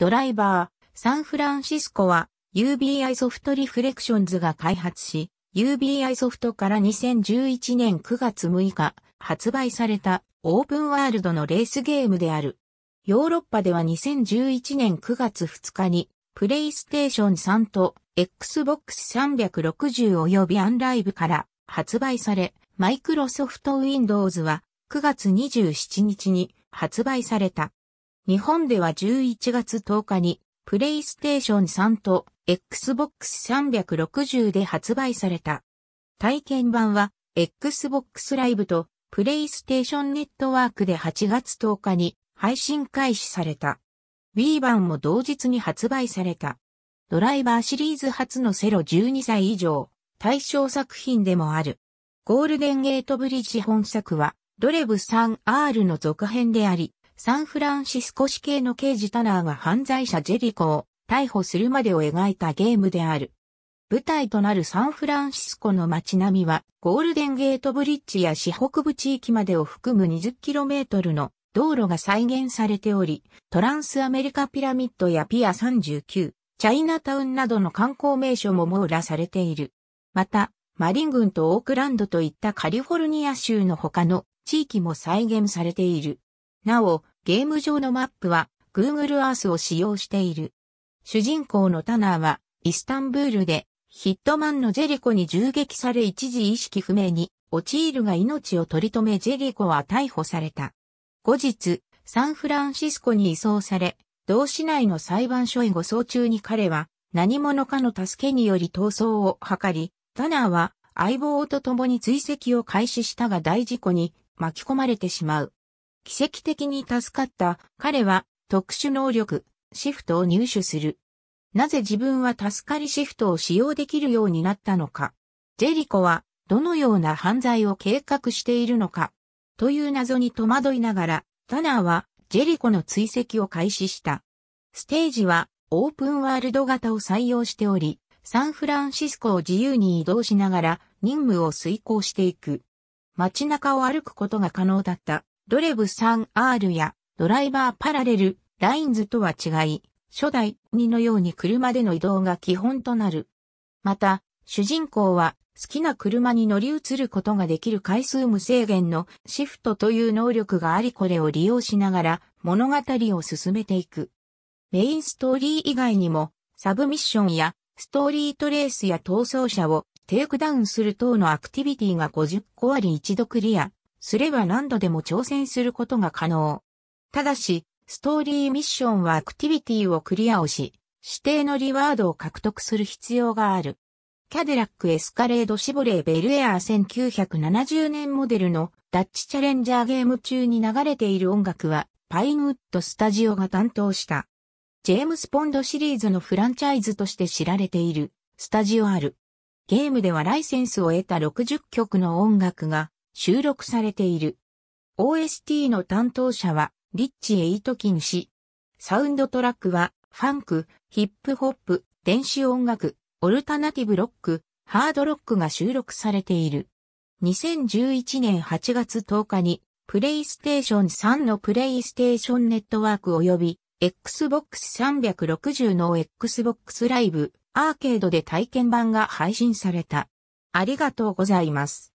ドライバー、サンフランシスコは UBI ソフトリフレクションズが開発し、UBI ソフトから2011年9月6日発売されたオープンワールドのレースゲームである。ヨーロッパでは2011年9月2日にプレイステーション3と Xbox 360及びアンライブから発売され、マイクロソフト Windows は9月27日に発売された。日本では11月10日に、プレイステーション3と Xbox 360で発売された。体験版は、Xbox Live とプレイステーションネットワークで8月10日に配信開始された。Wii 版も同日に発売された。ドライバーシリーズ初のセロ12歳以上、対象作品でもある。ゴールデンゲートブリッジ本作は、ドレブ 3R の続編であり、サンフランシスコ市警の刑事タナーが犯罪者ジェリコを逮捕するまでを描いたゲームである。舞台となるサンフランシスコの街並みは、ゴールデンゲートブリッジや市北部地域までを含む 20km の道路が再現されており、トランスアメリカピラミッドやピア39、チャイナタウンなどの観光名所も網羅されている。また、マリン郡とオークランドといったカリフォルニア州の他の地域も再現されている。なお、ゲーム上のマップは Google Earth を使用している。主人公のタナーはイスタンブールでヒットマンのジェリコに銃撃され一時意識不明に陥るが命を取り留めジェリコは逮捕された。後日、サンフランシスコに移送され、同市内の裁判所へ護送中に彼は何者かの助けにより逃走を図り、タナーは相棒と共に追跡を開始したが大事故に巻き込まれてしまう。奇跡的に助かった彼は特殊能力、シフトを入手する。なぜ自分は助かりシフトを使用できるようになったのか。ジェリコはどのような犯罪を計画しているのか。という謎に戸惑いながら、タナーはジェリコの追跡を開始した。ステージはオープンワールド型を採用しており、サンフランシスコを自由に移動しながら任務を遂行していく。街中を歩くことが可能だった。ドレブ 3R やドライバーパラレルラインズとは違い、初代2のように車での移動が基本となる。また、主人公は好きな車に乗り移ることができる回数無制限のシフトという能力がありこれを利用しながら物語を進めていく。メインストーリー以外にもサブミッションやストーリートレースや逃走者をテイクダウンする等のアクティビティが50個あり一度クリアすれば何度でも挑戦することが可能。ただし、ストーリーミッションはアクティビティをクリアをし、指定のリワードを獲得する必要がある。キャデラックエスカレードシボレーベルエアー1970年モデルのダッチチャレンジャーゲーム中に流れている音楽はパインウッドスタジオが担当した。ジェームス・ポンドシリーズのフランチャイズとして知られているスタジオある。ゲームではライセンスを得た60曲の音楽が収録されている。OST の担当者は、リッチ・エイトキン氏。サウンドトラックは、ファンク、ヒップホップ、電子音楽、オルタナティブロック、ハードロックが収録されている。2011年8月10日に、プレイステーション3のプレイステーションネットワーク及び、Xbox 360の Xbox Live アーケードで体験版が配信された。ありがとうございます。